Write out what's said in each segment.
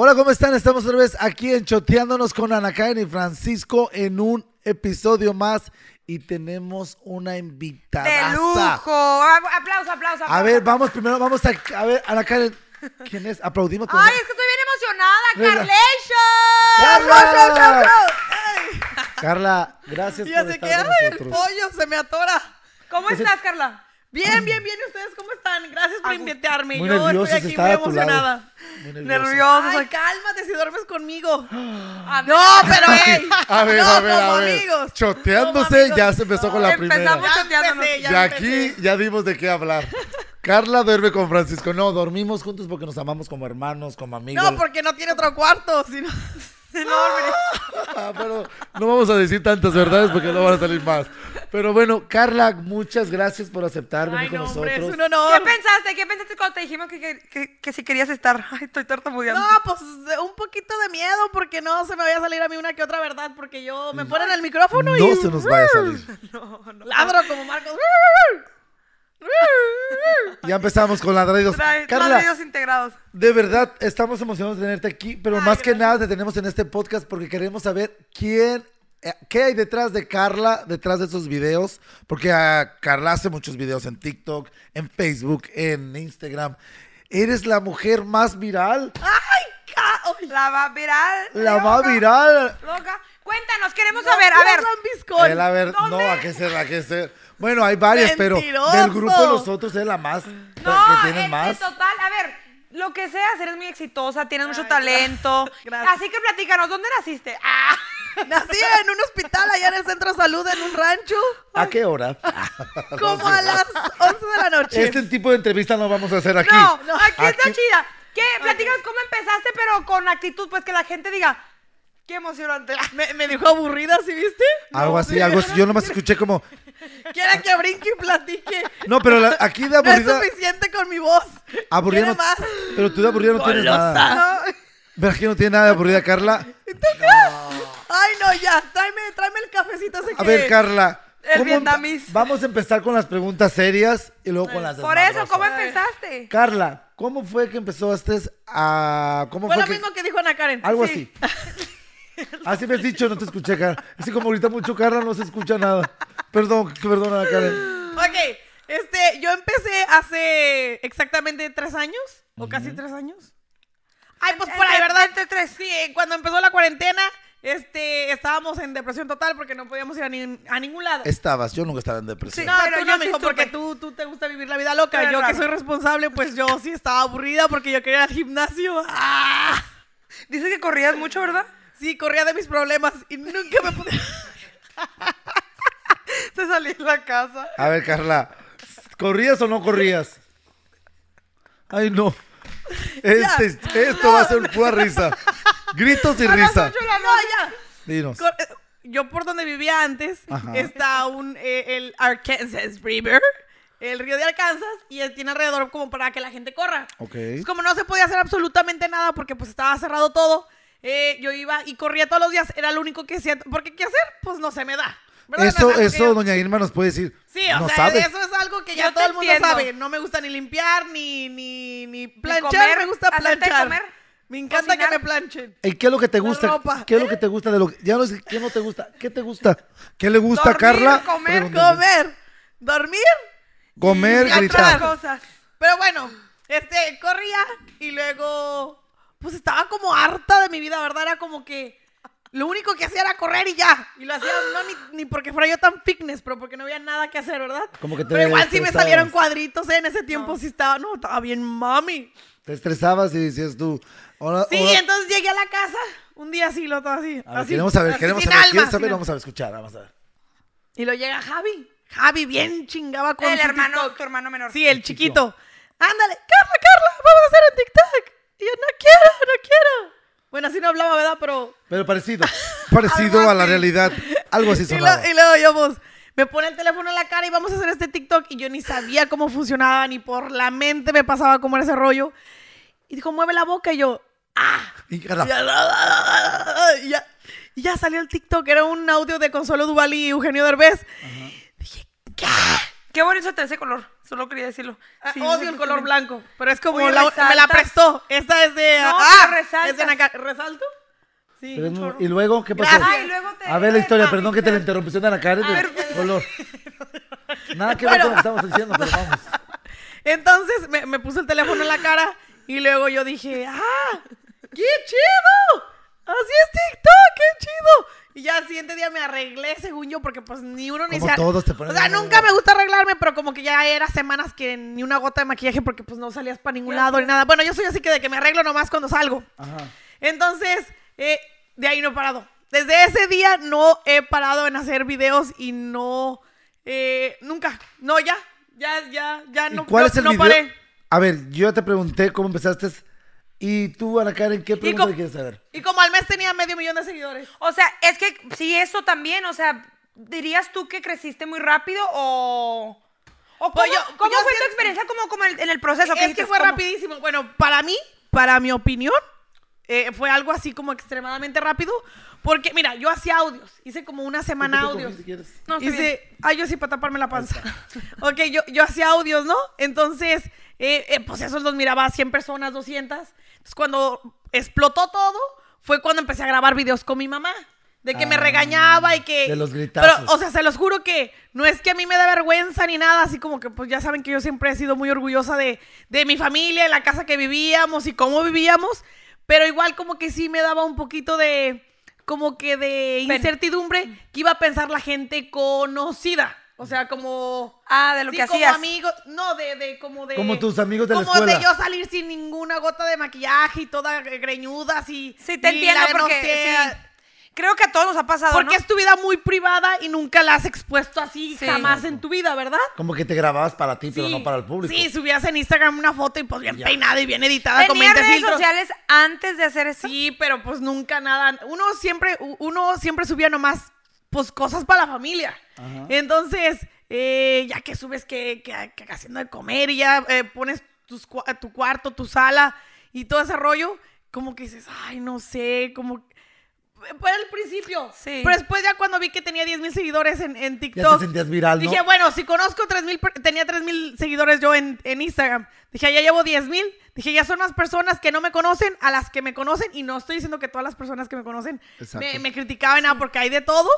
Hola, ¿cómo están? Estamos otra vez aquí en Choteándonos con Ana Karen y Francisco en un episodio más y tenemos una invitada. ¡De lujo! Aplausos, aplauso, A ver, vamos primero, vamos a, a ver, Ana Karen, ¿quién es? Aplaudimos. Ay, es que estoy bien emocionada, ¡Carlesha! Carla. Carla, gracias por estar con nosotros. el pollo se me atora. ¿Cómo pues estás, Carla? Bien, bien, bien. ¿Ustedes cómo están? Gracias por ah, invitarme. Yo estoy aquí muy emocionada. nerviosa. Ay, cálmate si duermes conmigo. no, pero hey. A ver, no, a ver, a ver. Amigos. Choteándose, ya se empezó con la Empezamos primera. Choteándonos. de aquí ya dimos de qué hablar. Carla duerme con Francisco. No, dormimos juntos porque nos amamos como hermanos, como amigos. No, porque no tiene otro cuarto, sino enorme. Ah, pero no vamos a decir tantas verdades porque no van a salir más. Pero bueno, Carla, muchas gracias por aceptar venir con no, nosotros. ¿Qué pensaste? ¿Qué pensaste cuando te dijimos que, que, si querías estar? Ay, estoy tartamudeando. No, pues un poquito de miedo porque no se me vaya a salir a mí una que otra verdad porque yo me ponen el micrófono y... No se nos vaya a salir. No, Ladro como Marcos. Ya empezamos con ladridos. radios Carla, integrados. De verdad, estamos emocionados de tenerte aquí, pero más que nada te tenemos en este podcast porque queremos saber quién eh, ¿Qué hay detrás de Carla, detrás de esos videos? Porque a Carla hace muchos videos en TikTok, en Facebook, en Instagram. Eres la mujer más viral. ¡Ay, La más viral. La más viral. Loca. Cuéntanos, queremos saber. A ver. Eh, a ver, no, a qué ser, a qué ser. Bueno, hay varias, pero del grupo de nosotros es la más. No, más. En total, a ver. Lo que sea, eres muy exitosa, tienes mucho talento. Así que platícanos, ¿dónde naciste? Ah. Nací en un hospital allá en el centro de salud, en un rancho. ¿A qué hora? Como a las 11 de la noche. Este tipo de entrevista no vamos a hacer aquí. No, no aquí, está chida. ¿Qué? Platícanos cómo empezaste, pero con actitud, pues que la gente diga, qué emocionante. Me, me dijo aburrida, ¿sí viste? Algo así, algo así. Yo nomás escuché como, Quieren que brinque y platique. No, pero aquí de No es suficiente con mi voz. aburrida más? pero tú de aburrida no tienes nada. ¿Verdad que no tiene nada de aburrida, Carla. Ay, no, ya. Tráeme, tráeme el cafecito ese A ver, Carla. Vamos a empezar con las preguntas serias y luego con las Por eso, ¿cómo empezaste? Carla, ¿cómo fue que empezaste a. Fue lo mismo que dijo Ana Karen. Algo así. Así me has dicho, no te escuché, Carla. Así como ahorita mucho Carla, no se escucha nada. Perdón, perdona, Karen. Ok, este, yo empecé hace exactamente tres años, o casi tres años. Ay, pues por ahí, ¿verdad? Entre tres. Sí, eh, cuando empezó la cuarentena, este, estábamos en depresión total porque no podíamos ir a, ningún lado. Estabas, yo nunca estaba en depresión. No, pero yo no, porque tú, tú te gusta vivir la vida loca. yo que soy responsable, pues yo sí estaba aburrida porque yo quería ir al gimnasio. ¡Ah! Dice que corrías mucho, ¿verdad? Sí, corría de mis problemas y nunca me pude... Se salí de la casa. A ver, Carla, ¿corrías o no corrías? Ay, no. Este, esto va a ser pura risa. Gritos y ah, risa. Dinos. Eh, yo por donde vivía antes, está un, eh, el Arkansas River, el río de Arkansas, y tiene alrededor como para que la gente corra. Ok. como no se podía hacer absolutamente nada porque pues estaba cerrado todo, eh, yo iba y corría todos los días, era lo único que hacía, porque ¿qué hacer? Pues no se me da. Eso, eso, doña Irma nos puede decir. Sí, o sea, eso es algo que ya todo el mundo sabe. No me gusta ni limpiar, ni, ni, ni planchar. me gusta planchar. me encanta que me planchen. ¿Y qué es lo que te gusta? ¿Qué es lo que te gusta de lo Ya no sé, ¿qué no te gusta? ¿Qué te gusta? ¿Qué le gusta Carla? Comer, comer, dormir. Comer, y gritar. Cosas. Pero bueno, este, corría y luego, pues estaba como harta de mi vida, ¿verdad? Era como que lo único que hacía era correr y ya. Y lo hacía no ni, porque fuera yo tan fitness, pero porque no había nada que hacer, ¿verdad? Como que te pero igual sí me salieron cuadritos, ¿eh? En ese tiempo Si sí estaba, no, estaba bien mami. Te estresabas y decías tú, Sí, entonces llegué a la casa, un día así, lo estaba así. ver, queremos saber, queremos saber, Vamos a escuchar, vamos a ver. Y lo llega Javi. Javi bien chingaba con El hermano, tu hermano menor. Sí, el, chiquito. chiquito. Ándale, Carla, Carla, vamos a hacer un TikTok. Y yo, no quiero, no quiero. Bueno, así no hablaba, ¿verdad? Pero. Pero parecido. Parecido a la realidad. Algo así sonaba. Y, luego yo, me pone el teléfono en la cara y vamos a hacer este TikTok. Y yo ni sabía cómo funcionaba, ni por la mente me pasaba cómo era ese rollo. Y dijo, mueve la boca. Y yo, ¡ah! Y ya, ya, salió el TikTok. Era un audio de Consuelo Duval y Eugenio Derbez. Dije, ¿qué? Qué bonito está ese color. Solo quería decirlo. Ah, odio el color blanco, pero es como me la prestó. Esta es de. ah, resaltas. es de ¿Resalto? Sí. y luego, ¿qué pasó? a ver la historia, perdón que te la interrumpí. en la cara de pues. color. Nada que ver con lo que estamos diciendo, pero vamos. Entonces me, me puso el teléfono en la cara y luego yo dije, ¡ah! ¡Qué chido! Así es TikTok, qué chido. Y ya al siguiente día me arreglé, según yo, porque pues ni uno ni todos te ponen O sea, nunca me gusta arreglarme, pero como que ya era semanas que ni una gota de maquillaje porque pues no salías para ningún lado ni nada. Bueno, yo soy así que de que me arreglo nomás cuando salgo. Ajá. Entonces, eh, de ahí no he parado. Desde ese día no he parado en hacer videos y no. Eh, nunca. No, ya. Ya, ya, ya no, cuál paré. A ver, yo ya te pregunté cómo empezaste y tú, Ana Karen, ¿qué pregunta quieres saber? Y como al mes tenía medio millón de seguidores. O sea, es que si eso también, o sea, ¿dirías tú que creciste muy rápido o...? o pues ¿Cómo, fue tu experiencia como, como en, el proceso? Es que, fue rapidísimo. Bueno, para mí, para mi opinión, eh, fue algo así como extremadamente rápido. Porque, mira, yo hacía audios. Hice como una semana audios. Si no, hice. Ay, yo sí para taparme la panza. ok, yo, yo hacía audios, ¿no? Entonces, eh, eh, pues esos los miraba a 100 personas, 200 cuando explotó todo, fue cuando empecé a grabar videos con mi mamá. De que me ah, regañaba y que... De los gritazos. Pero, o sea, se los juro que no es que a mí me da vergüenza ni nada, así como que pues ya saben que yo siempre he sido muy orgullosa de, de mi familia, de la casa que vivíamos y cómo vivíamos, pero igual como que sí me daba un poquito de... como que de incertidumbre que iba a pensar la gente conocida. O sea, como. Ah, de lo que hacías. Como amigos. No, de, como de. Como tus amigos de la escuela. Como de yo salir sin ninguna gota de maquillaje y toda greñuda, así. Sí, te entiendo porque. Creo que a todos nos ha pasado. Porque es tu vida muy privada y nunca la has expuesto así jamás en tu vida, ¿verdad? Como que te grababas para ti, pero no para el público. Sí, subías en Instagram una foto y pues bien peinada y bien editada con En redes sociales antes de hacer eso? Sí, pero pues nunca nada. Uno siempre, uno siempre subía nomás pues cosas para la familia. Entonces, eh, ya que subes que, que, que, haciendo de comer y ya eh, pones tus, tu cuarto, tu sala y todo ese rollo, como que dices, ay, no sé, como fue el principio. Sí. Pero después ya cuando vi que tenía 10 mil seguidores en, en TikTok. Dije, bueno, si conozco 3 mil, tenía 3 mil seguidores yo en, en, Instagram. Dije, ah, ya llevo 10.000 mil. Dije, ya son más personas que no me conocen a las que me conocen. Y no estoy diciendo que todas las personas que me conocen me, me, criticaban, ah, porque hay de todo.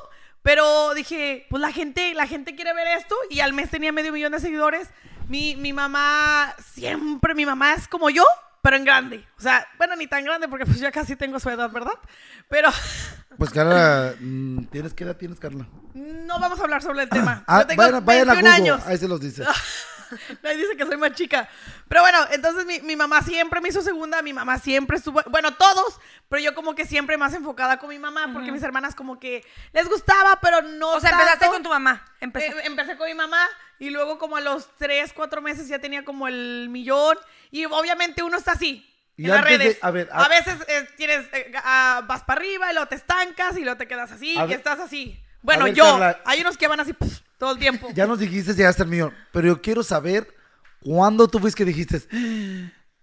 Pero dije, pues la gente, la gente quiere ver esto. Y al mes tenía medio millón de seguidores. Mi, mi mamá, siempre, mi mamá es como yo pero en grande. O sea, bueno, ni tan grande porque pues ya casi tengo su edad, ¿verdad? Pero... Pues Carla, mm, ¿tienes qué edad tienes, Carla? No vamos a hablar sobre el tema. Ah, Yo tengo vayan, Ahí se los dice. Nadie dice que soy más chica. Pero bueno, entonces mi, mamá siempre me hizo segunda, mi mamá siempre estuvo, bueno, todos, pero yo como que siempre más enfocada con mi mamá, porque mis hermanas como que les gustaba, pero no... O sea, empezaste con tu mamá. Eh, empecé. con mi mamá y luego como a los tres, cuatro meses ya tenía como el millón y obviamente uno está así, y en las redes. a, veces eh, tienes, eh, ah, vas para arriba y luego te estancas y luego te quedas así y estás así. Bueno, yo, hay unos que van así. Todo el tiempo. Ya nos dijiste ya hasta el mío, pero yo quiero saber cuándo tú fuiste que dijiste,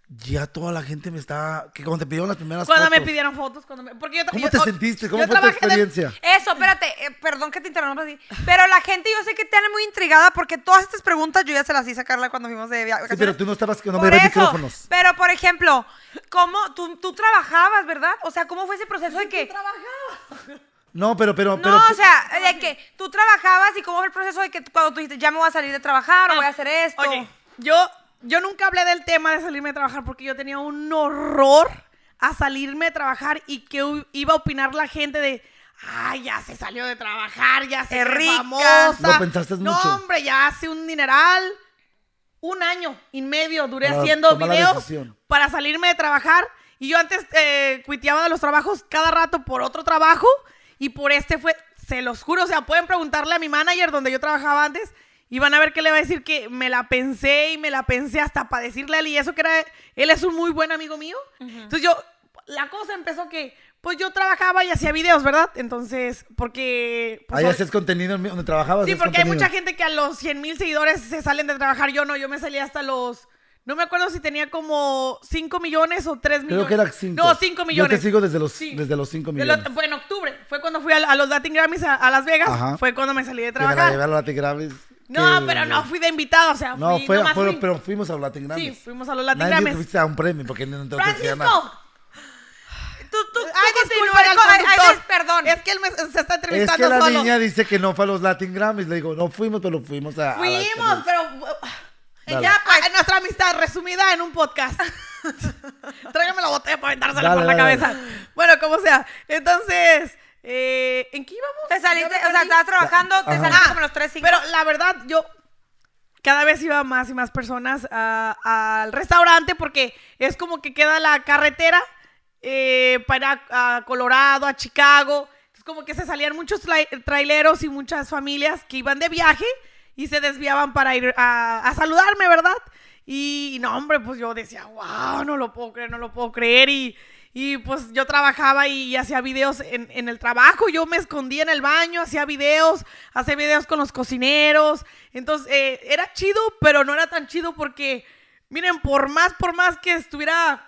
ya toda la gente me está. Que cuando te pidieron las primeras fotos. Cuando me pidieron fotos. Cuando me... porque yo, ¿Cómo te sentiste? ¿Cómo fue tu experiencia? Eso, espérate. Eh, perdón que te interrumpa así. Pero la gente, yo sé que te han muy intrigada porque todas estas preguntas yo ya se las hice a Carla cuando fuimos de viaje. Sí, pero tú no estabas. No por eso, micrófonos. Pero, por ejemplo, ¿cómo. Tú, trabajabas, ¿verdad? O sea, ¿cómo fue ese proceso de que. Yo trabajaba. No, pero, pero, pero. No, o sea, de que tú trabajabas y cómo fue el proceso de que cuando tú dijiste, ya me voy a salir de trabajar, o voy a ah, hacer esto. yo, yo nunca hablé del tema de salirme de trabajar porque yo tenía un horror a salirme de trabajar y que iba a opinar la gente de. Ay, ya se salió de trabajar, ya se rica. famosa. Lo pensaste no, mucho. hombre, ya hace un dineral. Un año y medio duré haciendo videos para salirme de trabajar. Y yo antes eh, cuiteaba de los trabajos cada rato por otro trabajo. Y por este fue, se los juro, o sea, pueden preguntarle a mi manager donde yo trabajaba antes y van a ver que le va a decir que me la pensé y me la pensé hasta para decirle a él y eso que era, él es un muy buen amigo mío. Entonces yo, la cosa empezó que, pues yo trabajaba y hacía videos, ¿verdad? Entonces, porque... Pues Ahí hacías contenido donde trabajabas. Sí, porque hay mucha gente que a los 100 mil seguidores se salen de trabajar, yo no, yo me salía hasta los... No me acuerdo si tenía como 5 millones o 3 millones. Creo que era 5. No, 5 millones. Yo te sigo desde los, sí. desde los 5 millones. fue en octubre. Fue cuando fui a, los Latin Grammys a, Las Vegas. Fue cuando me salí de trabajar. Me la llevé a los Latin Grammys. No, pero no fui de invitado, o sea, fui, no, fue, fue, pero fuimos a los Latin Grammys. Sí, fuimos a los Latin Grammys. Nadie tuviste a un premio porque no te ¡Francisco! Tú, tú, ay, tú disculpa, el conductor. Ay, perdón. Es que él me, se está entrevistando solo. Es que la niña dice que no fue a los Latin Grammys. Le digo, no fuimos, pero fuimos a Fuimos, a pero en Ya, pues, ah, nuestra amistad resumida en un podcast. Tráigame la botella para aventársela por la cabeza. Bueno, como sea. Entonces, eh, ¿en qué íbamos? Te saliste, o sea, estabas trabajando, te saliste como los tres Pero la verdad, yo cada vez iba más y más personas al restaurante porque es como que queda la carretera eh, para a Colorado, a Chicago. Es como que se salían muchos traileros y muchas familias que iban de viaje y se desviaban para ir a, a saludarme, ¿verdad? Y, no, hombre, pues yo decía, wow, no lo puedo creer, no lo puedo creer. Y, y pues yo trabajaba y, hacía videos en, en, el trabajo, yo me escondía en el baño, hacía videos, hacía videos con los cocineros. Entonces, eh, era chido, pero no era tan chido porque, miren, por más, por más que estuviera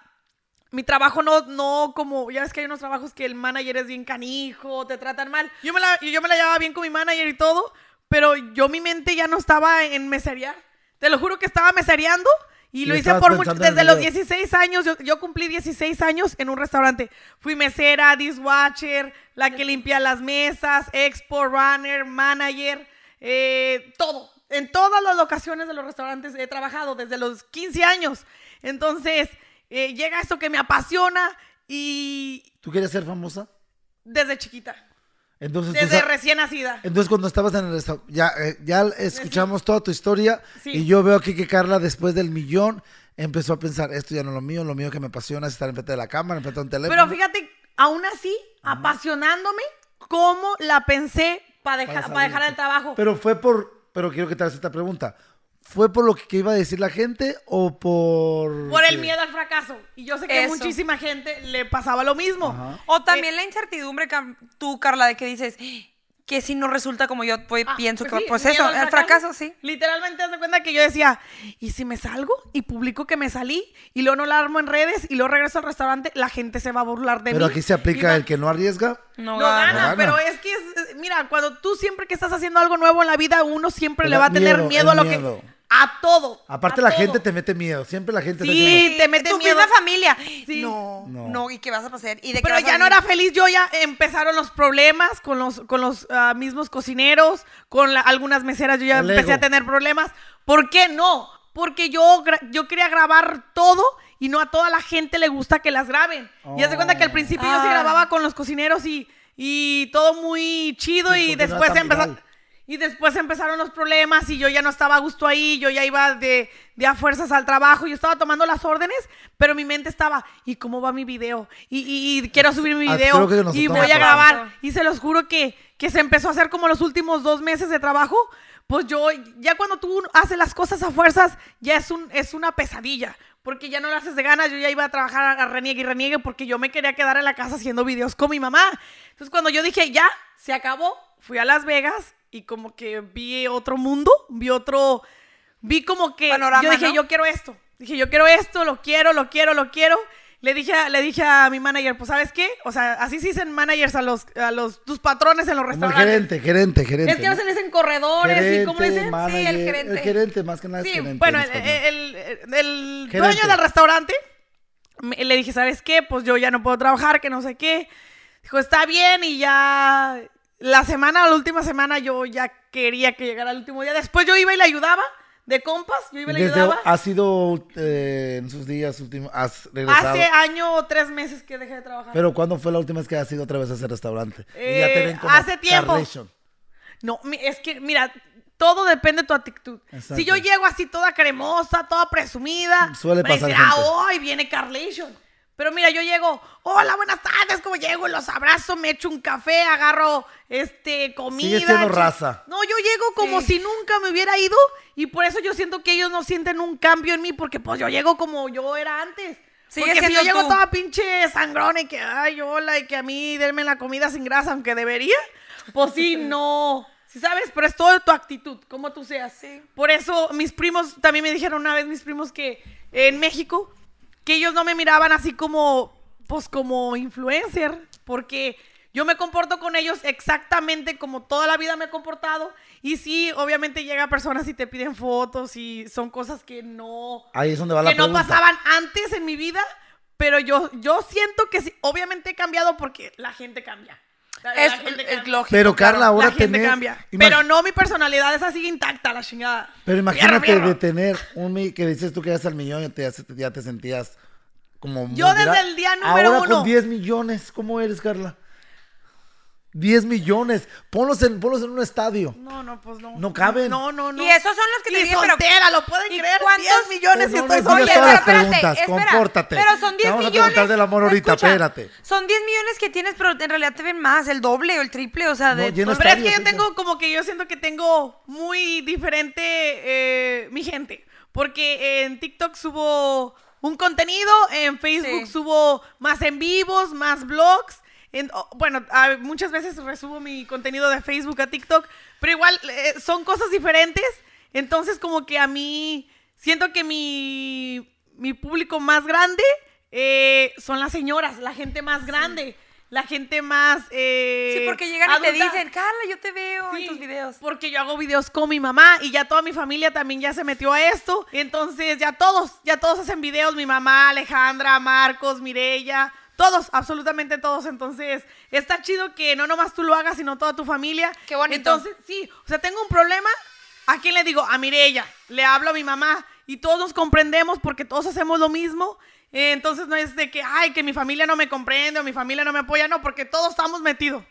mi trabajo no, no como, ya ves que hay unos trabajos que el manager es bien canijo, te tratan mal. Yo me la, yo me la llevaba bien con mi manager y todo, pero yo mi mente ya no estaba en meserear. Te lo juro que estaba mesereando y, lo hice por mucho, desde los 16 años, yo, cumplí 16 años en un restaurante. Fui mesera, dishwasher, la que limpia las mesas, expo runner, manager, eh, todo. En todas las locaciones de los restaurantes he trabajado desde los 15 años. Entonces, eh, llega esto que me apasiona y... ¿Tú quieres ser famosa? Desde chiquita. Entonces, Desde recién nacida. Entonces cuando estabas en el ya, eh, ya escuchamos toda tu historia y yo veo aquí que Carla después del millón empezó a pensar, esto ya no es lo mío, lo mío que me apasiona es estar enfrente de la cámara, enfrente de un teléfono. Pero fíjate, aún así, apasionándome, cómo la pensé para, dejar para dejar el trabajo. Pero fue por, pero quiero que te hagas esta pregunta, ¿Fue por lo que iba a decir la gente o por...? Por el miedo al fracaso. Y yo sé que a muchísima gente le pasaba lo mismo. O eh, también la incertidumbre, que tú, Carla, de que dices que si no resulta como yo ah, pienso pues que pues eso, el fracaso, sí. Literalmente haz cuenta que yo decía, ¿y si me salgo y publico que me salí y luego no la armo en redes y luego regreso al restaurante, la gente se va a burlar de mí? Pero aquí se aplica el que no arriesga. No, gana, pero es que mira, cuando tú siempre que estás haciendo algo nuevo en la vida, uno siempre le va a tener miedo, a lo que a todo. Aparte, la gente te mete miedo. Siempre la gente te mete miedo. Sí, te mete miedo. Tu misma familia. No, no, ¿Y qué vas a pasar Pero ya no era feliz. Yo ya empezaron los problemas con los, con los ah, mismos cocineros, con algunas meseras. Yo ya empecé a tener problemas. ¿Por qué no? Porque yo, yo quería grabar todo y no a toda la gente le gusta que las graben. ya Y de cuenta que al principio yo se ah. grababa con los cocineros y, y todo muy chido y, y después empezó y después empezaron los problemas y yo ya no estaba a gusto ahí, yo ya iba de, de a fuerzas al trabajo, yo estaba tomando las órdenes, pero mi mente estaba, ¿y cómo va mi video? Y, y, quiero ah, subir mi video y voy a grabar. Y se los juro que, que se empezó a hacer como los últimos dos meses de trabajo, pues yo, ya cuando tú haces las cosas a fuerzas, ya es, un, es una pesadilla, porque ya no lo haces de ganas, yo ya iba a trabajar a reniegue y reniegue porque yo me quería quedar en la casa haciendo videos con mi mamá. Entonces cuando yo dije, ya, se acabó, fui a Las Vegas y como que vi otro mundo, vi otro, vi como que yo dije, yo quiero esto, dije, yo quiero esto, lo quiero, lo quiero, lo quiero. Le dije, a, le dije a mi manager, pues ¿sabes qué? O sea, así se dicen managers a los, los tus patrones en los restaurantes. gerente, gerente, gerente. Es que no se en corredores y cómo dicen. sí, el gerente. El gerente, más que nada es Sí, bueno, el, el- dueño del restaurante, le dije, ¿sabes qué? Pues yo ya no puedo trabajar, que no sé qué. Dijo, está bien y ya, la semana, la última semana, yo ya quería que llegara el último día. Después yo iba y le ayudaba de compas, yo iba y le ayudaba. ¿Ha sido eh, en sus días últimos? ¿Has regresado? Hace año o tres meses que dejé de trabajar. ¿Pero cuándo fue la última vez que has ido otra vez a ese restaurante? y ya te ven eh, hace tiempo. No, es que, mira, todo depende de tu actitud. Si yo llego así toda cremosa, toda presumida, suele pasar. Ah, hoy viene Carlation. Pero mira, yo llego, hola, buenas tardes, como llego, los abrazo, me echo un café, agarro este comida. raza. No, yo llego como si nunca me hubiera ido y por eso yo siento que ellos no sienten un cambio en mí porque pues yo llego como yo era antes. porque si yo llego toda pinche sangrón y que, ay, hola, y que a mí denme la comida sin grasa, aunque debería, pues sí, no. Si sí, sabes, pero es todo tu actitud, como tú seas. Por eso mis primos, también me dijeron una vez mis primos que en México que ellos no me miraban así como, pues como influencer, porque yo me comporto con ellos exactamente como toda la vida me he comportado. Y sí, obviamente llega personas y te piden fotos y son cosas que no. no pasaban antes en mi vida. Pero yo, yo siento que sí, obviamente he cambiado porque la gente cambia. Es, el lógico. Pero Carla, ahora la cambia. Pero no, mi personalidad es así intacta, la chingada. Pero imagínate de tener un... Que dices tú que eras al millón y te, ya, te, te sentías como... Yo desde el día número ahora con 10 millones, ¿cómo eres, Carla? 10 millones. Ponlos en, ponlos en un estadio. No, no, pues no. No caben. No, no, no. Y esos son los que te dicen. lo pueden creer. ¿Cuántos 10 millones que estoy no, Oye, pero espérate, compórtate. Pero son 10 vamos millones. a del amor ahorita, espérate. Son 10 millones que tienes, pero en realidad te ven más, el doble o el triple, o sea, de... pero es que yo tengo como que yo siento que tengo muy diferente eh, mi gente, porque en TikTok subo un contenido, en Facebook subo más en vivos, más blogs bueno, muchas veces resumo mi contenido de Facebook a TikTok, pero igual eh, son cosas diferentes. Entonces, como que a mí, siento que mi, público más grande eh, son las señoras, la gente más grande. La gente más. Eh, sí, porque llegan y te dicen, Carla, yo te veo en tus videos. Porque yo hago videos con mi mamá y ya toda mi familia también ya se metió a esto. Entonces, ya todos, ya todos hacen videos. Mi mamá, Alejandra, Marcos, Mirella todos, absolutamente todos. Entonces, está chido que no nomás tú lo hagas, sino toda tu familia. Qué bonito. Entonces, sí, o sea, tengo un problema. ¿A quién le digo? A Mirella. Le hablo a mi mamá. Y todos nos comprendemos porque todos hacemos lo mismo. Eh, entonces, no es de que, ay, que mi familia no me comprende o mi familia no me apoya. No, porque todos estamos metidos.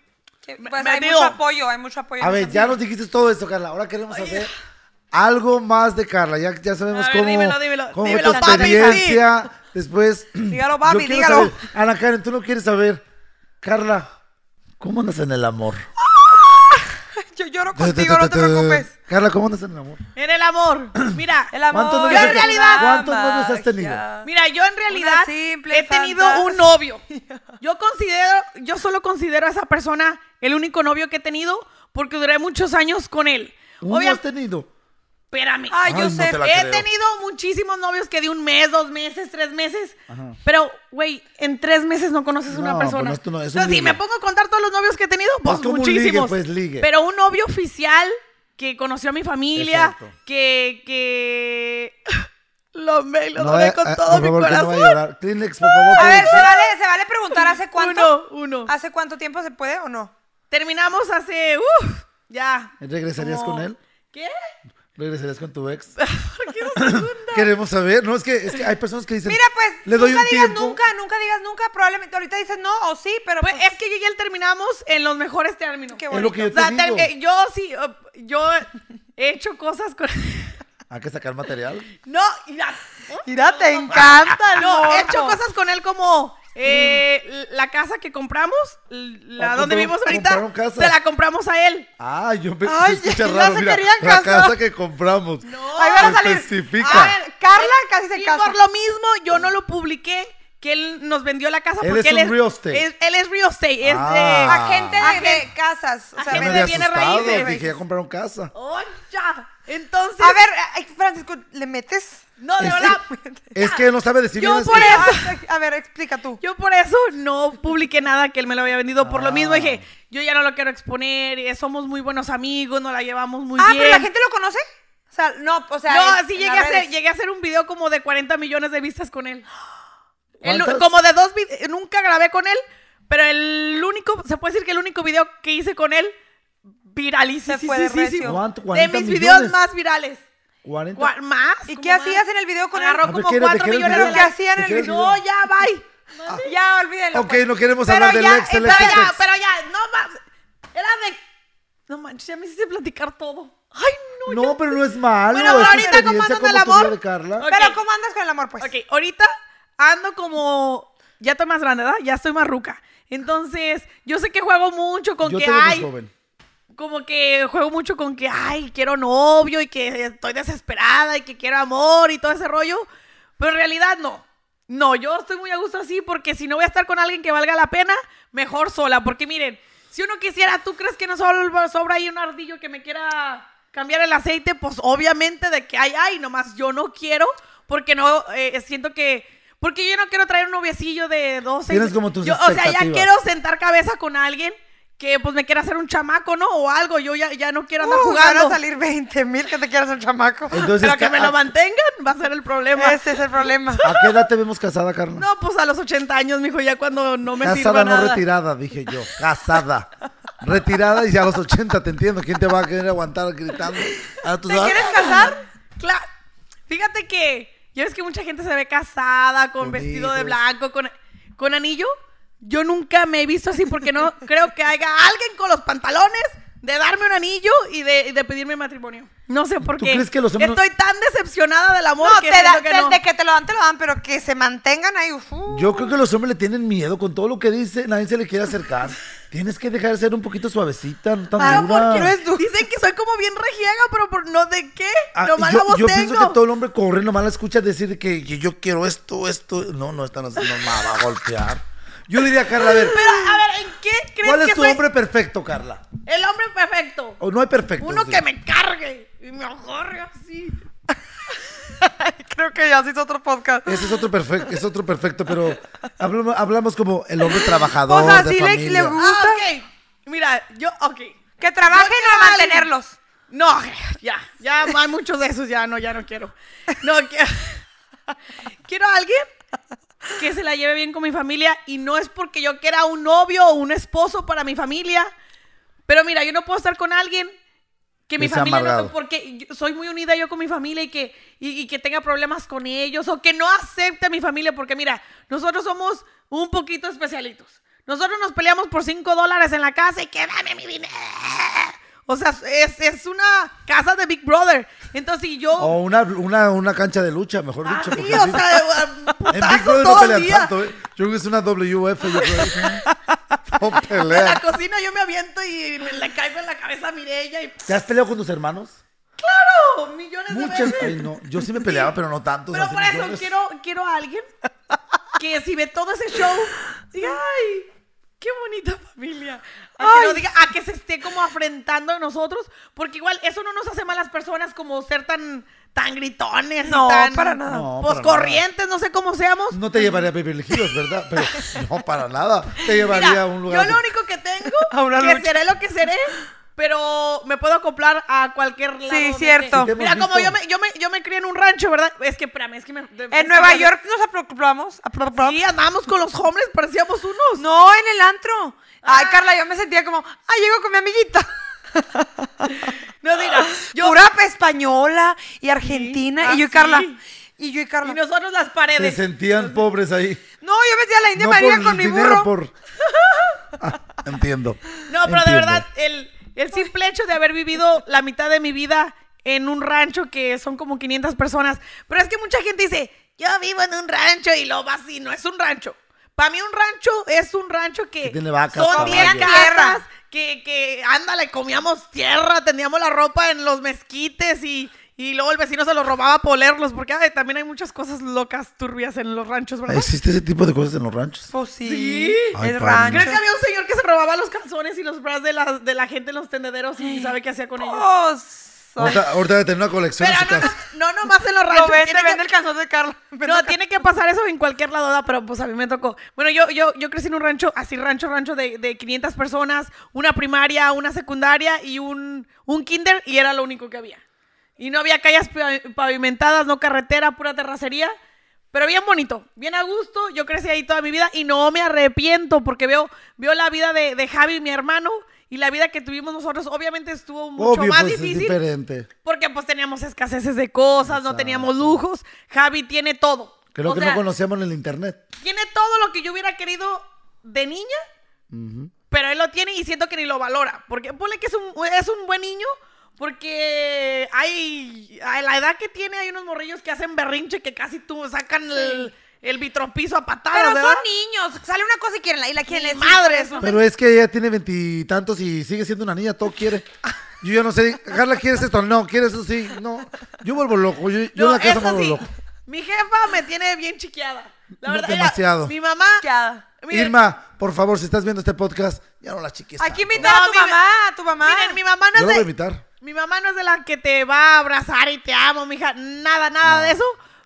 Pues, hay mucho apoyo, hay mucho apoyo. A ver, ya nos dijiste todo esto, Carla. Ahora queremos hacer algo más de Carla. Ya, ya sabemos ver, cómo, dímelo, dímelo, cómo dímelo, experiencia. Después. Dígalo, papi, dígalo. Ana Karen, tú no quieres saber. Carla, ¿cómo andas en el amor? ¡Ah! Yo lloro contigo, no te preocupes. Carla, ¿cómo andas en el amor? En el amor. Mira, el amor. ¿Cuántos novios, yo en realidad, ¿cuántos has tenido? Mira, yo en realidad he tenido un novio. Yo considero, yo solo considero a esa persona el único novio que he tenido porque duré muchos años con él. ¿Cómo has tenido? Espérame. Ay, yo he tenido muchísimos novios que de un mes, dos meses, tres meses. Pero, güey, en tres meses no conoces una pues persona. Pues no, si me pongo a contar todos los novios que he tenido, pues, pues muchísimos. pues, ligue. Pero un novio oficial que conoció a mi familia, que. que... Lo amé, lo amé eh, con eh, todo mi corazón. A ver, ¿se vale, preguntar hace cuánto? Uno, uno. ¿Hace cuánto tiempo se puede o no? Terminamos hace. Uf, ya. ¿Regresarías con él? ¿Qué? ¿Regresarías con tu ex? ¿Por segunda? Queremos saber, ¿no? Es que, es que hay personas que dicen. Mira, pues, nunca digas nunca, nunca digas nunca. Probablemente ahorita dices no o sí, pero pues, es que yo él terminamos en los mejores términos. Qué yo eh, yo sí, eh, yo he hecho cosas con. ¿Hay que sacar material? No, mira. Mira, te encanta, no. He hecho cosas con él como eh, la casa que compramos, la ah, donde vivimos ahorita, se la compramos a él. Ah, yo pensé, Ay, escucha ya raro, se mira, la casa que compramos. No, Ahí van a salir. especifica. A ver, Carla casi se y por lo mismo, yo no lo publiqué. Que él nos vendió la casa Él porque es un él, real estate. él es real estate, es ah. Agente de, de casas. O sea, agente de bienes había raíces, asustado, dije, ya compraron casa. ¡Oh, ya! Entonces. A ver, Francisco, ¿le metes? No, de verdad. Es que no sabe decir Yo por eso. A ver, explica tú. Yo por eso no publiqué nada que él me lo había vendido. Por lo mismo dije, ah. yo ya no lo quiero exponer. Somos muy buenos amigos, nos la llevamos muy bien. Ah, pero la gente lo conoce. O sea, no, o sea. Yo sí llegué a, hacer, llegué a hacer un video como de 40 millones de vistas con él. como de dos Nunca grabé con él, pero el único. Se puede decir que el único video que hice con él viralísima sí, fue de de mis videos más virales. 40. ¿Más? ¿Y qué hacías en el video con arroz? Como 4 millones. ¿Qué hacían en el video? No, ya, bye. Ah. ya, olvídalo. Ok, pues. no queremos hablar del ex, del eh, ex, pero, ya, pero ya, no más. Era de. No manches, ya me hiciste platicar todo. Ay, no. No, pero no es malo. Bueno, pero ahorita, ¿cómo andas con el amor? Pero, ¿cómo andas con el amor, pues? Ok, ahorita ando como. Ya estoy más grande, ¿verdad? Ya estoy más ruca. Entonces, yo sé que juego mucho con yo que hay. Joven como que juego mucho con que, ay, quiero novio y que estoy desesperada y que quiero amor y todo ese rollo. Pero en realidad no. No, yo estoy muy a gusto así porque si no voy a estar con alguien que valga la pena, mejor sola. Porque miren, si uno quisiera, ¿tú crees que no sobra, sobra ahí un ardillo que me quiera cambiar el aceite? Pues obviamente de que hay, ay, nomás yo no quiero porque no eh, siento que porque yo no quiero traer un noviecillo de 12. Tienes como tus yo, O sea, ya quiero sentar cabeza con alguien que pues me quiera hacer un chamaco, ¿no? O algo, yo ya, ya no quiero andar uh, jugando. Van a salir 20 mil que te quieras un chamaco. Pero que me lo ah. mantengan va a ser el problema. Ese es el problema. ¿A qué edad te vemos casada, Carmen? No, pues a los 80 años, mijo, ya cuando no me casada, Casada, no retirada, dije yo. Casada. retirada y ya a los 80, te entiendo. ¿Quién te va a querer aguantar gritando? Ah, ¿Te quieres casar? Claro. Fíjate que ya ves que mucha gente se ve casada con, vestido de blanco, con, con anillo. Yo nunca me he visto así porque no creo que haya alguien con los pantalones de darme un anillo y de, pedirme matrimonio. No sé por qué. Crees que Estoy tan decepcionada del amor no, te de que te lo dan, te lo dan, pero que se mantengan ahí. Uf. Uh. Yo creo que los hombres le tienen miedo con todo lo que dice, nadie se le quiere acercar. Tienes que dejar de ser un poquito suavecita, no tan ah, dura. Dicen que soy como bien regiega, pero por no de qué. nomás ah, yo, la yo pienso que todo el hombre corre, nomás la escucha decir que, yo quiero esto, esto. No, no, están haciendo nada. va a golpear. Yo diría, Carla, a ver. Pero, a ver, ¿en qué crees ¿Cuál es tu hombre perfecto, Carla? El hombre perfecto. O no hay perfecto. Uno que me cargue y me ahorre así. Creo que ya se hizo otro podcast. Ese es otro perfecto, es otro perfecto, pero hablamos, como el hombre trabajador. O sea, de le, gusta. Ah, okay. Mira, yo, ok. Que trabajen no a mantenerlos. No, ya, ya hay muchos de esos, ya no, ya no quiero. No, quiero, quiero a alguien que se la lleve bien con mi familia y no es porque yo quiera un novio o un esposo para mi familia. Pero mira, yo no puedo estar con alguien que mi familia no porque soy muy unida yo con mi familia y que que tenga problemas con ellos o que no acepte a mi familia porque mira, nosotros somos un poquito especialitos. Nosotros nos peleamos por cinco dólares en la casa y que dame mi dinero. O sea, es, es, una casa de Big Brother. Entonces, y yo. O una, una, una cancha de lucha, mejor lucha. Ah, dicho. Sí, o sea, um, en Big Brother no pelean tanto, ¿eh? Yo creo que es una WF, yo creo. no En la cocina yo me aviento y me le caigo en la cabeza a Mireya y. ¿Te has peleado con tus hermanos? ¡Claro! Millones de veces. Ay, no. Yo sí me peleaba, pero no tanto. Pero por eso quiero, quiero a alguien que si ve todo ese show, diga, ay Qué bonita familia. A que, diga, a que se esté como afrentando a nosotros, porque igual eso no nos hace malas personas como ser tan, tan gritones. No, tan, para nada. No, pues corrientes, no sé cómo seamos. No te llevaría a vivir ¿verdad? Pero no, para nada. Te llevaría a un lugar. Yo lo único que tengo, que seré lo que seré, pero me puedo acoplar a cualquier lado. Sí, cierto. Mira, como yo me, yo, crié en un rancho, ¿verdad? Es que, espérame, es que me... en Nueva York nos preocupamos. y andábamos con los hombres, parecíamos unos. No, en el antro. Ay, ah. Carla, yo me sentía como, ah, llego con mi amiguita. no, digas. yo... española y argentina. y yo y ah, Carla... Y yo y Carla. Y nosotros las paredes. Se sentían pobres ahí. No, yo me sentía la India María con mi burro. Ah, entiendo. No, pero de verdad, el, el simple hecho de haber vivido la mitad de mi vida en un rancho que son como 500 personas. Pero es que mucha gente dice, yo vivo en un rancho y lo vas y no es un rancho. Para mí un rancho es un rancho que, tiene vacas, son 10 tierras, que, que ándale, comíamos tierra, teníamos la ropa en los mezquites y, y luego el vecino se lo robaba a polerlos porque también hay muchas cosas locas, turbias en los ranchos, ¿verdad? ¿Existe ese tipo de cosas en los ranchos? Pues sí. ¿Sí? Ay, el que había un señor que se robaba los calzones y los bras de la, de la gente en los tendederos y sabe qué hacía con ellos? Pues, ahorita, ahorita de tener una colección pero en no, No, no, en los ranchos. el de No, tiene que pasar eso en cualquier lado, pero pues a mí me tocó. Bueno, yo, yo, yo crecí en un rancho, así rancho, rancho de, de 500 personas, una primaria, una secundaria y un, un kinder, y era lo único que había. Y no había calles pavimentadas, no carretera, pura terracería. Pero bien bonito, bien a gusto. Yo crecí ahí toda mi vida y no me arrepiento porque veo, veo la vida de, de Javi, mi hermano, y la vida que tuvimos nosotros obviamente estuvo mucho más pues difícil. Es diferente. Porque pues teníamos escaseces de cosas, no teníamos lujos. Javi tiene todo. Creo que no conocíamos en el internet. Tiene todo lo que yo hubiera querido de niña, pero él lo tiene y siento que ni lo valora. Porque pone que es un, es un buen niño, porque hay, a la edad que tiene hay unos morrillos que hacen berrinche que casi tú sacan el, vitropiso a patadas. Pero son niños, sale una cosa y quieren la, y la quieren Madre, Pero es que ella tiene veintitantos y, sigue siendo una niña, todo quiere. Yo ya no sé, Carla, ¿quieres esto? No, ¿quieres eso? Sí, no. Yo vuelvo loco, yo, la casa vuelvo sí. Mi jefa me tiene bien chiqueada. La verdad, demasiado. mi mamá... Chiqueada. Irma, por favor, si estás viendo este podcast, ya no la chiquees. Aquí invita a tu mamá, tu mamá. Miren, mi mamá no Yo lo voy mi mamá no es de la que te va a abrazar y te amo, mija. Nada, nada de eso.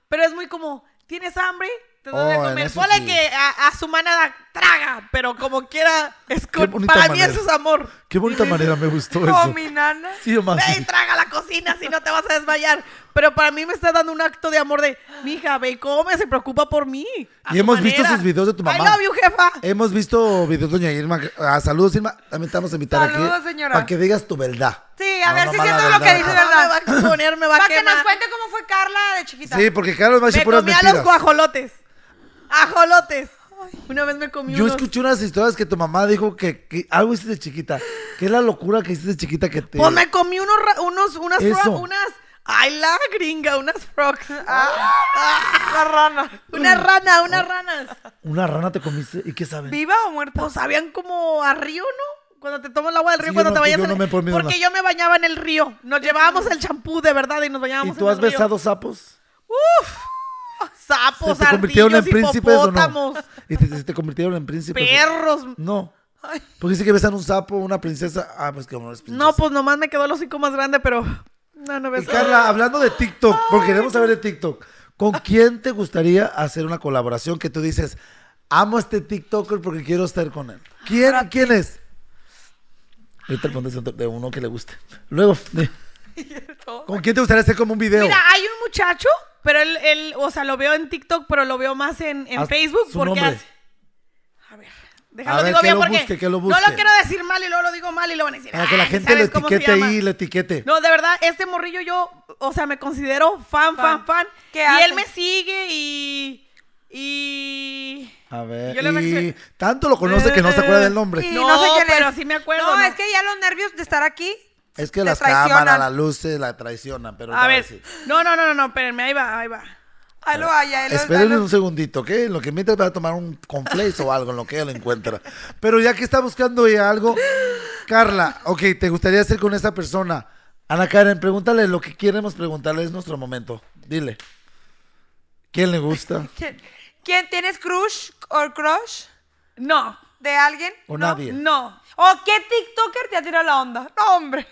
Pero es muy como, ¿tienes hambre? Te doy oh, comer. Ponle que a, a su manada traga, pero como quiera, es para mí eso es amor. Qué bonita manera, me gustó oh, eso. mi nana, sí, ve y traga la cocina, si no te vas a desmayar. Pero para mí me está dando un acto de amor de, mija, ve y come, se preocupa por mí. Y hemos visto sus videos de tu mamá. I love you, jefa. Hemos visto videos de doña Irma. Ah, saludos, Irma. También te vamos a invitar saludos, aquí. Señora. Para que digas tu verdad. Sí, a ver si siento lo que dice verdad. para que nos cuente cómo fue Carla de chiquita. Sí, porque Carla va a decir puras mentiras. Me los guajolotes. Ajolotes. Una vez me comí Yo escuché unas historias que tu mamá dijo que, algo hiciste de chiquita. ¿Qué es la locura que hiciste de chiquita que te... Pues me comí unos, unos unas, unas... Ay, la gringa, unas frogs. Ah, ah, ah. una rana. Una rana, unas ranas. ¿Una rana te comiste? ¿Y qué saben? ¿Viva o muerta? Pues sabían como a río, ¿no? Cuando te tomas el agua del río, cuando te vayas Porque yo me bañaba en el río. Nos llevábamos el champú de verdad y nos bañábamos ¿Y tú has besado sapos? Uf. sapos, se te convirtieron en príncipes o no? ¿Y te, se convirtieron en príncipes? Perros. No. Porque dice que besan un sapo, una princesa. Ah, pues que no es princesa. No, pues nomás me quedó Los hocico más grande, pero no, no ves. Y Carla, hablando de TikTok, porque queremos saber de TikTok. ¿Con quién te gustaría hacer una colaboración que tú dices, amo a este TikToker porque quiero estar con él? ¿Quién, ¿quién es? Ahorita le pones de uno que le guste. Luego, ¿con quién te gustaría hacer como un video? Mira, hay un muchacho pero él, él, o sea, lo veo en TikTok, pero lo veo más en, en Facebook su porque... A ver, déjalo, digo bien lo porque no lo quiero decir mal y luego lo digo mal y lo van a decir. Para que la gente lo etiquete ahí, lo etiquete. No, de verdad, este morrillo yo, o sea, me considero fan, fan, Fan. y él me sigue y... Y... A ver, y tanto lo conoce que no se acuerda del nombre. Y no, sé quién pero sí me acuerdo, ¿no? es que ya los nervios de estar aquí es que las cámaras, las luces la traicionan, pero... A ver, no, no, no, no, espérenme, ahí va, ahí va. Espérenme un segundito, ¿qué? lo que mientras va a tomar un complejo, o algo, en lo que ella encuentra. Pero ya que está buscando algo, Carla, ok, ¿te gustaría hacer con esa persona? Ana Karen, pregúntale lo que queremos preguntarle, es nuestro momento. Dile. ¿Quién le gusta? ¿Quién, tienes crush o crush? No. ¿De alguien? ¿O no? nadie? No. ¿O oh, qué TikToker te ha tirado la onda? No, hombre.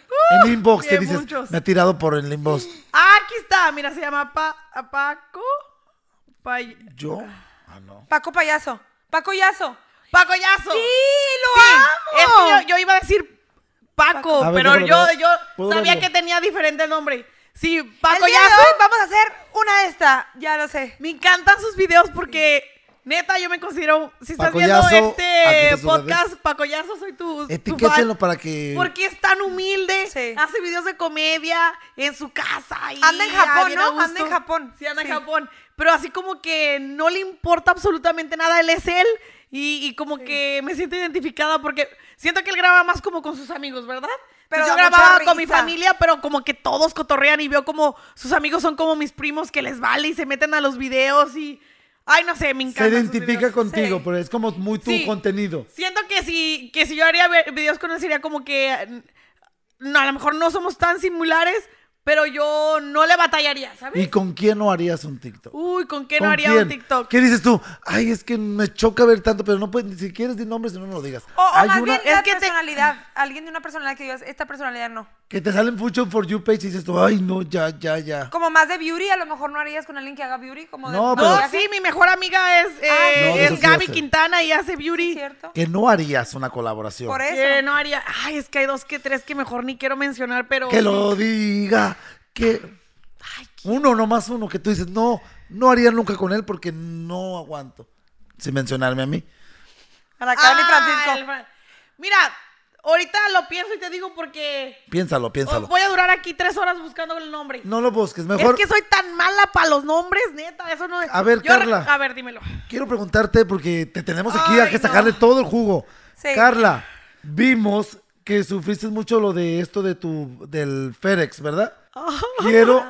en uh, inbox te dices, me ha tirado por el inbox. Ah, aquí está. Mira, se llama Paco. ¿Yo? Ah, no. Paco Payaso. Paco Yaso. Paco Yaso. Sí, lo amo. yo, iba a decir Paco, pero yo, sabía que tenía diferente nombre. Sí, Paco Yaso. vamos a hacer una de esta. Ya lo sé. Me encantan sus videos porque Neta, yo me considero. Si estás viendo este podcast, Pacoyazo, soy tu. Etiquételo tu para que. Porque es tan humilde. Hace videos de comedia en su casa. Y anda en Japón, ¿no? Anda en Japón. Sí, anda en Japón. Pero así como que no le importa absolutamente nada. Él es él. Y, como que me siento identificada porque siento que él graba más como con sus amigos, ¿verdad? Pero yo grababa con mi familia, pero como que todos cotorrean y veo como sus amigos son como mis primos que les vale y se meten a los videos y Ay, no sé, me encanta. Se identifica contigo, pero es como muy tu contenido. Siento que si, que si yo haría videos con él sería como que. No, a lo mejor no somos tan similares, pero yo no le batallaría, ¿sabes? ¿Y con quién no harías un TikTok? Uy, ¿con quién no haría un TikTok? ¿Qué dices tú? Ay, es que me choca ver tanto, pero no puedes, si quieres de nombres, no lo digas. O, personalidad, alguien de una personalidad que digas, esta personalidad no. Que te salen mucho for you page y dices tú, ay, no, ya, ya, ya. Como más de beauty, a lo mejor no harías con alguien que haga beauty. Como No, sí, mi mejor amiga es, ah, eh, Gaby Quintana y hace beauty. Que no harías una colaboración. Por eso. Que no haría. Ay, es que hay dos que tres que mejor ni quiero mencionar, pero. Que lo diga. Que. Uno, nomás uno, que tú dices, no, no haría nunca con él porque no aguanto. Sin mencionarme a mí. Para Karen y ah, Francisco. Mira, Ahorita lo pienso y te digo porque. Piénsalo, piénsalo. Voy a durar aquí tres horas buscando el nombre. No lo busques, mejor. Es que soy tan mala para los nombres, neta. Eso no es. A ver, Carla. A ver, dímelo. Quiero preguntarte porque te tenemos aquí a que sacarle todo el jugo. Carla, vimos que sufriste mucho lo de esto de tu del Férex, ¿verdad? Quiero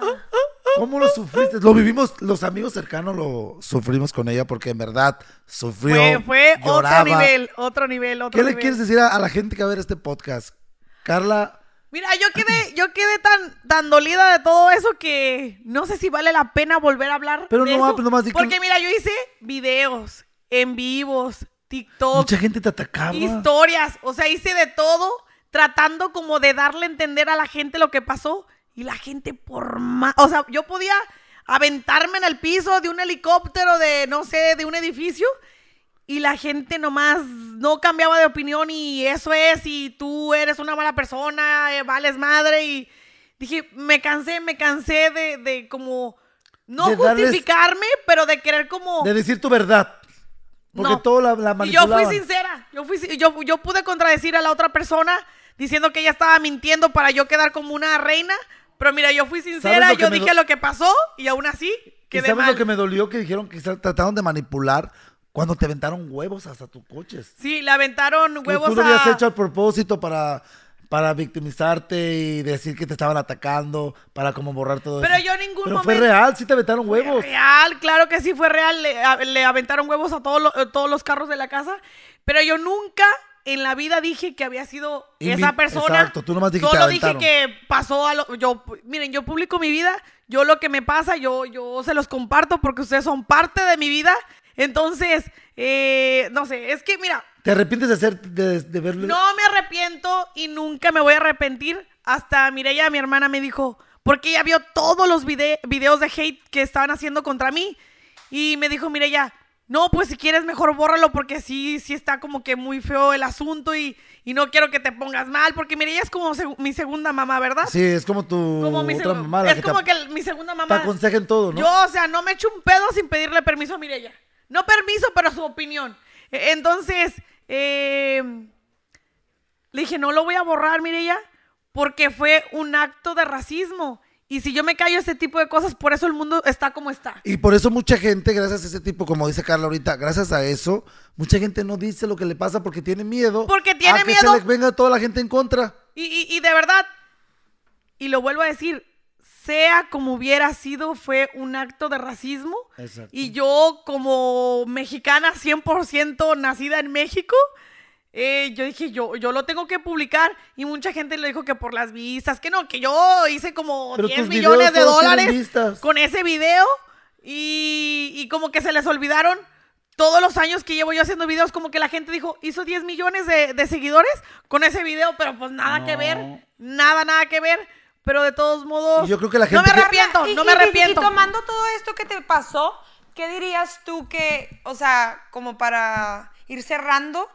¿Cómo lo sufriste? Lo vivimos, los amigos cercanos lo sufrimos con ella porque en verdad sufrió. Fue, fue otro nivel, otro nivel, otro nivel. ¿Qué le quieres decir a, la gente que va a ver este podcast? Carla. Mira, yo quedé, yo quedé tan, tan dolida de todo eso que no sé si vale la pena volver a hablar. Pero de no, eso, pues no más Porque mira, yo hice videos en vivos, TikTok. Mucha gente te atacaba. Historias, o sea, hice de todo tratando como de darle a entender a la gente lo que pasó y la gente por más, o sea, yo podía aventarme en el piso de un helicóptero, de no sé, de un edificio. Y la gente nomás no cambiaba de opinión y eso es, y tú eres una mala persona, eh, vales madre. Y dije, me cansé, me cansé de, de como, no justificarme, pero de querer como... De decir tu verdad. Porque no. todo la, la Y yo fui sincera, yo, fui, yo, yo pude contradecir a la otra persona diciendo que ella estaba mintiendo para yo quedar como una reina pero mira, yo fui sincera, yo dije lo que pasó y aún así quedé ¿Y ¿Sabes lo que me dolió? Que dijeron que trataron de manipular cuando te aventaron huevos hasta tus coches. Sí, le aventaron huevos que tú lo habías hecho al propósito para para victimizarte y decir que te estaban atacando, para como borrar todo eso. Pero yo en ningún Pero momento... fue real, sí te aventaron huevos. Real, claro que sí fue real, le, le aventaron huevos a todos los, todos los carros de la casa. Pero yo nunca en la vida dije que había sido esa persona. Exacto, tú nomás dijiste Solo dije que pasó a lo. Yo, miren, yo publico mi vida, yo lo que me pasa, yo, yo se los comparto porque ustedes son parte de mi vida. Entonces, eh, no sé, es que mira. ¿Te arrepientes de, hacer, de, verlo? No me arrepiento y nunca me voy a arrepentir. Hasta Mireya, mi hermana, me dijo, porque ella vio todos los vide videos de hate que estaban haciendo contra mí. Y me dijo, Mireya, no, pues si quieres mejor bórralo porque sí, sí está como que muy feo el asunto y, no quiero que te pongas mal, porque Mirella es como mi segunda mamá, ¿verdad? Sí, es como tu otra Es como que mi segunda mamá. Te aconsejen todo, ¿no? Yo, o sea, no me echo un pedo sin pedirle permiso a Mirella. No permiso, pero su opinión. E, entonces, em, le dije, no lo voy a borrar, Mirella, porque fue un acto de racismo. Y si yo me callo ese tipo de cosas, por eso el mundo está como está. Y por eso mucha gente, gracias a ese tipo, como dice Carla ahorita, gracias a eso, mucha gente no dice lo que le pasa porque tiene miedo. Porque tiene a que miedo. Que se venga toda la gente en contra. Y, y, y de verdad, y lo vuelvo a decir, sea como hubiera sido, fue un acto de racismo. Exacto. Y yo como mexicana 100% nacida en México, eh, yo dije, yo, yo lo tengo que publicar. Y mucha gente le dijo que por las vistas, que no, que yo hice como 10 millones de dólares con ese video. Y, como que se les olvidaron todos los años que llevo yo haciendo videos, como que la gente dijo, hizo 10 millones de, seguidores con ese video, pero pues nada que ver, nada, nada que ver. Pero de todos modos, yo creo que la gente no me arrepiento, no me arrepiento. Y, tomando todo esto que te pasó, ¿qué dirías tú que, o sea, como para ir cerrando,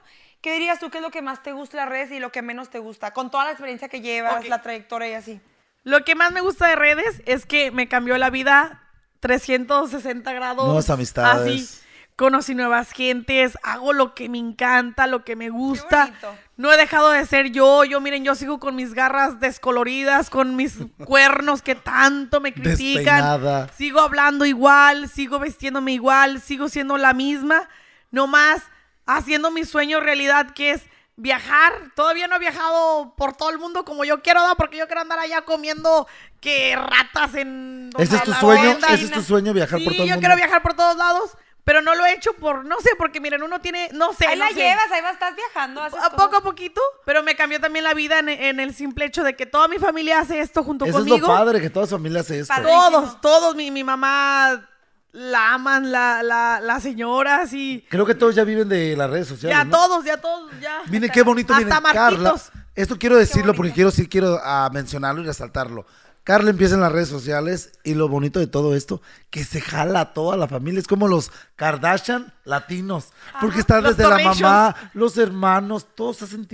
¿Qué dirías tú que es lo que más te gusta de las redes y lo que menos te gusta? Con toda la experiencia que llevas, la trayectoria y así. Lo que más me gusta de redes es que me cambió la vida 360 grados. Nuevas amistades. Conocí nuevas gentes, hago lo que me encanta, lo que me gusta. no he dejado de ser yo. Yo, miren, yo sigo con mis garras descoloridas, con mis cuernos que tanto me critican. Sigo hablando igual, sigo vestiéndome igual, sigo siendo la misma. No más haciendo mi sueño realidad, que es viajar. Todavía no he viajado por todo el mundo como yo quiero, ¿no? porque yo quiero andar allá comiendo que ratas en... ¿Ese es tu sueño? ¿Ese es tu sueño, viajar por todo el mundo? yo quiero viajar por todos lados. Pero no lo he hecho por, no sé, porque miren, uno tiene, no sé. Ahí la llevas, ahí vas, estás viajando. poco a poquito, pero me cambió también la vida en, el simple hecho de que toda mi familia hace esto junto con conmigo. Eso es lo padre, que toda su familia hace esto. Todos, todos, mi, mi mamá la aman la, la, las señoras y... Creo que todos ya viven de las redes sociales. Ya todos, ya todos, ya. Miren qué bonito, Hasta miren, Carla. Esto quiero decirlo porque quiero sí quiero ah, mencionarlo y resaltarlo. Carla empieza en las redes sociales y lo bonito de todo esto, que se jala a toda la familia. Es como los Kardashian latinos, porque están desde la mamá, los hermanos, todos hacen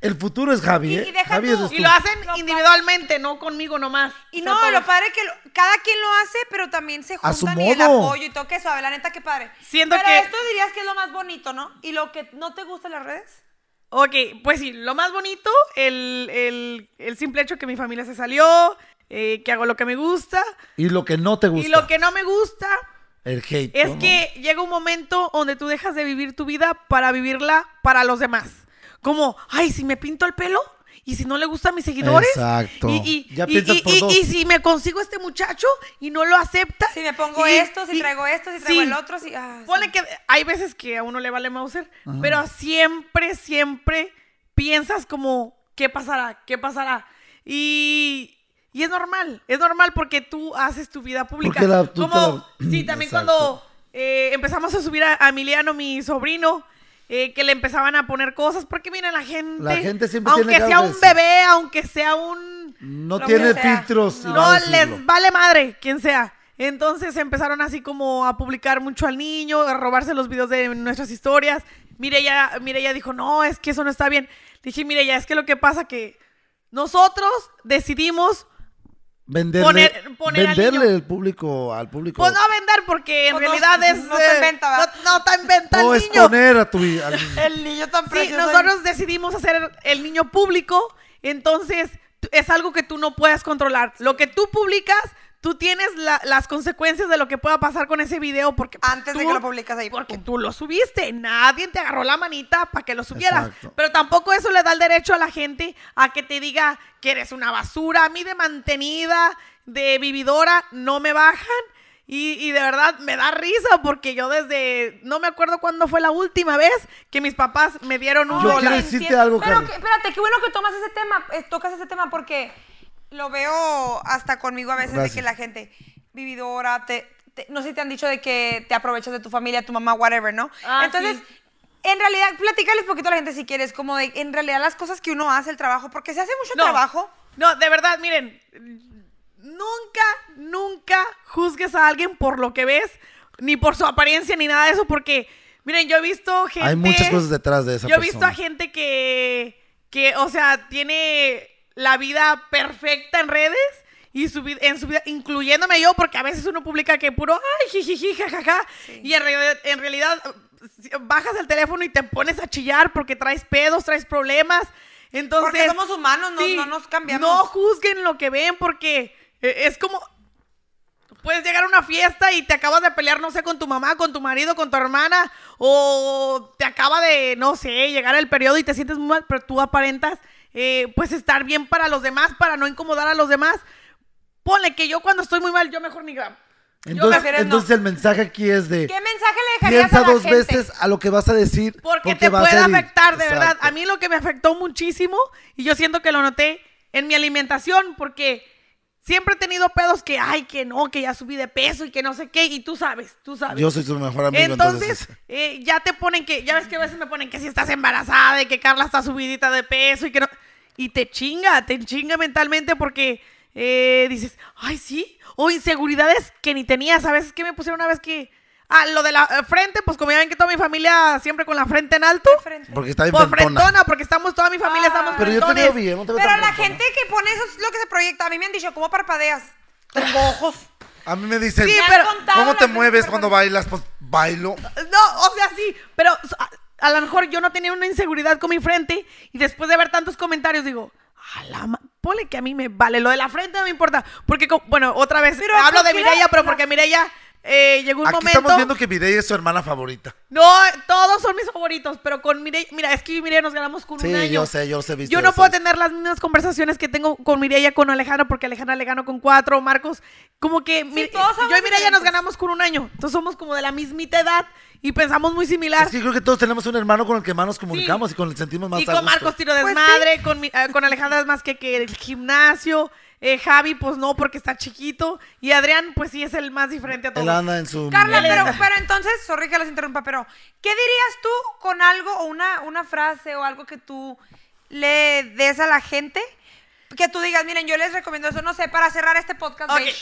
el futuro es Javi. Y, ¿eh? y, y lo hacen individualmente, no conmigo nomás. Y no, lo padre es que cada quien lo hace, pero también se juntan y el apoyo y todo que suave. La neta, qué padre. pero esto dirías que es lo más bonito, ¿no? ¿Y lo que no te gusta en las redes? Ok, pues sí, lo más bonito, el, el, el simple hecho que mi familia se salió, eh, que hago lo que me gusta. Y lo que no te gusta. Y lo que no me gusta. El hate. Es que llega un momento donde tú dejas de vivir tu vida para vivirla para los demás como, ay, si me pinto el pelo y si no le gustan mis seguidores. Exacto. Y, si me consigo este muchacho y no lo acepta. Si me pongo esto, si traigo esto, si traigo el otro. Si, ah, que hay veces que a uno le vale Mauser, pero siempre, siempre piensas como, ¿qué pasará? ¿Qué pasará? Y, y es normal, es normal porque tú haces tu vida pública. como, sí, también cuando eh, empezamos a subir a Emiliano, mi sobrino, eh, que le empezaban a poner cosas, porque miren la gente, la gente siempre aunque sea un bebé, aunque sea un... No tiene filtros. No, les vale madre, quien sea. Entonces empezaron así como a publicar mucho al niño, a robarse los videos de nuestras historias. mire mire ella dijo, no, es que eso no está bien. Dije, mire ya es que lo que pasa que nosotros decidimos Venderle, al público al público. Pues no vender porque en pues realidad es. Eh, no está en venta, No, está exponer a tu al... El niño tan precioso. Sí, nosotros decidimos hacer el niño público, entonces es algo que tú no puedes controlar. Lo que tú publicas, tú tienes las consecuencias de lo que pueda pasar con ese video porque antes de que lo publicas ahí porque tú lo subiste nadie te agarró la manita para que lo subieras pero tampoco eso le da el derecho a la gente a que te diga que eres una basura a mí de mantenida de vividora no me bajan y, de verdad me da risa porque yo desde, no me acuerdo cuándo fue la última vez que mis papás me dieron un yo algo, Pero espérate, qué bueno que tomas ese tema, eh, tocas ese tema porque lo veo hasta conmigo a veces de que la gente vividora, no sé si te han dicho de que te aprovechas de tu familia, tu mamá, whatever, ¿no? Ah, Entonces, En realidad, platícales poquito a la gente si quieres, como de en realidad las cosas que uno hace, el trabajo, porque se hace mucho trabajo. No, de verdad, miren, Nunca, nunca juzgues a alguien por lo que ves, ni por su apariencia, ni nada de eso, porque, miren, yo he visto gente... Hay muchas cosas detrás de esa Yo he visto a gente que, que, o sea, tiene la vida perfecta en redes y su, en su vida, incluyéndome yo, porque a veces uno publica que puro, ay, jijiji, jajaja, y en, realidad bajas el teléfono y te pones a chillar porque traes pedos, traes problemas. Entonces, porque somos humanos, no, nos cambiamos. No juzguen lo que ven porque eh, es como. Puedes llegar a una fiesta y te acabas de pelear, no sé, con tu mamá, con tu marido, con tu hermana, o te acaba de, no sé, llegar el periodo y te sientes muy mal, pero tú aparentas, eh, pues, estar bien para los demás, para no incomodar a los demás. Ponle que yo cuando estoy muy mal, yo mejor ni grabo. Entonces, entonces el mensaje aquí es de... ¿Qué mensaje le dejarías piensa a dos veces a lo que vas a decir. Porque te puede afectar, de verdad. A mí lo que me afectó muchísimo, y yo siento que lo noté en mi alimentación, porque Siempre he tenido pedos que, ay, que no, que ya subí de peso y que no sé qué, y tú sabes, tú sabes. Yo soy tu mejor amigo. Entonces, eh, ya te ponen que, ya ves que a veces me ponen que si estás embarazada y que Carla está subidita de peso y que no. Y te chinga, te chinga mentalmente porque eh, dices, ay, sí, o inseguridades que ni tenías. A veces que me pusieron una vez que Ah, lo de la eh, frente, pues como ya ven que toda mi familia siempre con la frente en alto. Porque está bien por frentona. porque estamos, toda mi familia ah. estamos Pero yo te veo bien, no te Pero la gente que pone eso es lo que se proyecta. A mí me han dicho, ¿cómo parpadeas? Tengo ojos. A mí me dicen, ¿cómo te mueves cuando bailas? Pues bailo. No, o sea, sí, pero a, lo mejor yo no tenía una inseguridad con mi frente y después de ver tantos comentarios digo, a la que a mí me vale, lo de la frente no me importa. Porque, bueno, otra vez, hablo de Mireia, pero porque Mireia eh, llegó un momento. Estamos viendo que Mireia es su hermana favorita. No, todos son mis favoritos, pero con Mireia, mira, es que Mireia nos ganamos con un año. yo sé, yo sé, Yo no puedo tener las mismas conversaciones que tengo con y con Alejandra porque Alejandra le gano con cuatro, Marcos, como que yo y Mireia nos ganamos con un año, entonces somos como de la mismita edad y pensamos muy similar. Es que creo que todos tenemos un hermano con el que más nos comunicamos y con el sentimos más. Y con Marcos tiro pues desmadre, con, eh, con Alejandra es más que, que el gimnasio. Eh, Javi, pues no, porque está chiquito. Y Adrián, pues sí, es el más diferente a todos. Él anda en su... Carla, pero, entonces, sorry que las interrumpa, pero ¿qué dirías tú con algo o una, una frase o algo que tú le des a la gente que tú digas, miren, yo les recomiendo eso, no sé, para cerrar este podcast okay.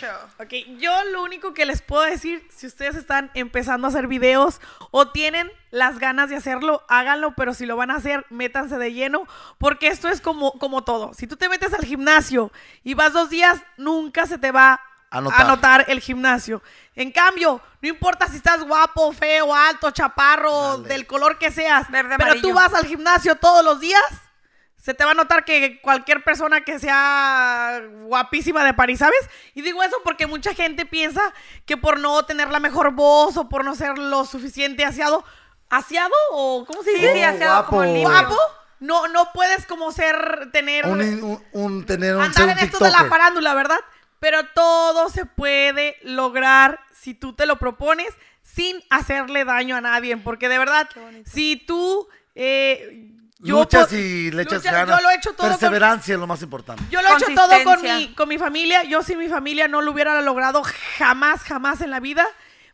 Ok, yo lo único que les puedo decir, si ustedes están empezando a hacer videos o tienen las ganas de hacerlo, háganlo, pero si lo van a hacer, métanse de lleno, porque esto es como, como todo. Si tú te metes al gimnasio y vas dos días, nunca se te va a anotar. el gimnasio. En cambio, no importa si estás guapo, feo, alto, chaparro, del color que seas, pero tú vas al gimnasio todos los días se te va a notar que cualquier persona que sea guapísima de París, ¿sabes? Y digo eso porque mucha gente piensa que por no tener la mejor voz o por no ser lo suficiente aseado, aseado o ¿cómo se dice? Sí, aseado como el Guapo. No, no puedes como ser, tener... Un, un, un tener un, andar en esto de la farándula, ¿verdad? Pero todo se puede lograr si tú te lo propones sin hacerle daño a nadie. Porque de verdad, si tú... Eh, yo y le he hecho todo Perseverancia con, es lo más importante. Yo lo he hecho todo con mi, familia. Yo sin mi familia no lo hubiera logrado jamás, jamás en la vida.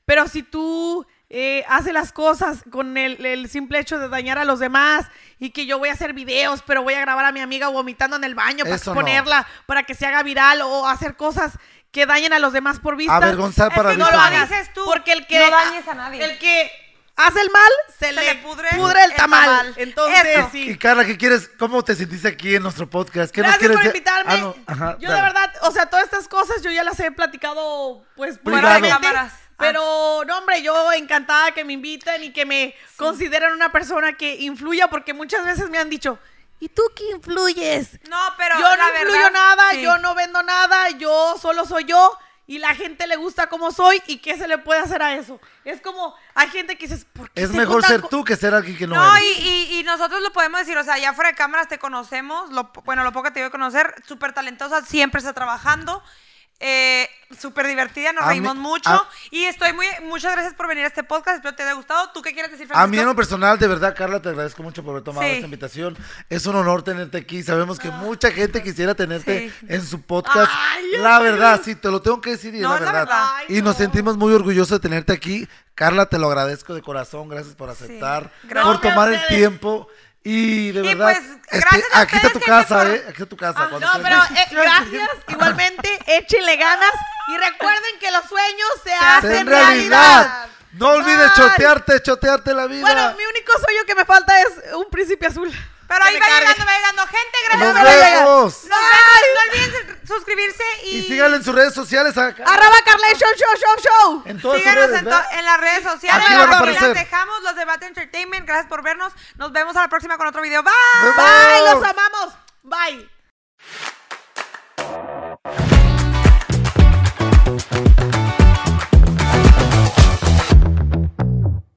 Pero si tú eh, haces las cosas con el, simple hecho de dañar a los demás y que yo voy a hacer videos, pero voy a grabar a mi amiga vomitando en el baño para ponerla, para que se haga viral o hacer cosas que dañen a los demás por vista. Avergonzar para no lo hagas tú. Porque el que no dañes a nadie. El que hace el mal, se, le, pudre, el tamal. Entonces, Y Carla, ¿qué quieres? ¿Cómo te sentiste aquí en nuestro podcast? Gracias por invitarme. Ah, yo, de verdad, o sea, todas estas cosas yo ya las he platicado, pues, fuera de cámaras. Ah. Pero, no, hombre, yo encantada que me inviten y que me consideren una persona que influya, porque muchas veces me han dicho, ¿y tú qué influyes? No, pero. Yo no influyo nada, yo no vendo nada, yo solo soy yo y la gente le gusta como soy y qué se le puede hacer a eso. Es como, hay gente que dices, ¿por qué Es mejor ser tú que ser alguien que no, no eres. Y, y, nosotros lo podemos decir, o sea, ya fuera de cámaras te conocemos, lo, bueno, lo poco que te voy a conocer, súper talentosa, siempre está trabajando. Eh, Súper divertida, nos reímos mucho. y estoy muy. Muchas gracias por venir a este podcast. Espero te haya gustado. ¿Tú qué quieres decir, A mí, en lo personal, de verdad, Carla, te agradezco mucho por haber tomado esta invitación. Es un honor tenerte aquí. Sabemos que ah. mucha gente quisiera tenerte en su podcast. la verdad, sí, te lo tengo que decir y la verdad. y nos sentimos muy orgullosos de tenerte aquí. Carla, te lo agradezco de corazón. Gracias por aceptar, por tomar el tiempo. Y de verdad. Pues, este, aquí está tu casa, ¿eh? Aquí está tu casa. no, pero eh, gracias. Igualmente, échenle ganas. Y recuerden que los sueños se, hacen realidad. No olvides chotearte, chotearte la vida. Bueno, mi único sueño que me falta es un príncipe azul. Pero ahí va llegando, va llegando gente. Gracias por llegar. Nos vemos. No olviden suscribirse y. Y síganle en sus redes sociales. Arroba Carlay Show Show Show Show. En todas Síganos en, las redes sociales. Aquí dejamos, los debate entertainment. Gracias por vernos. Nos vemos a la próxima con otro video. Bye. Bye. Los amamos. Bye.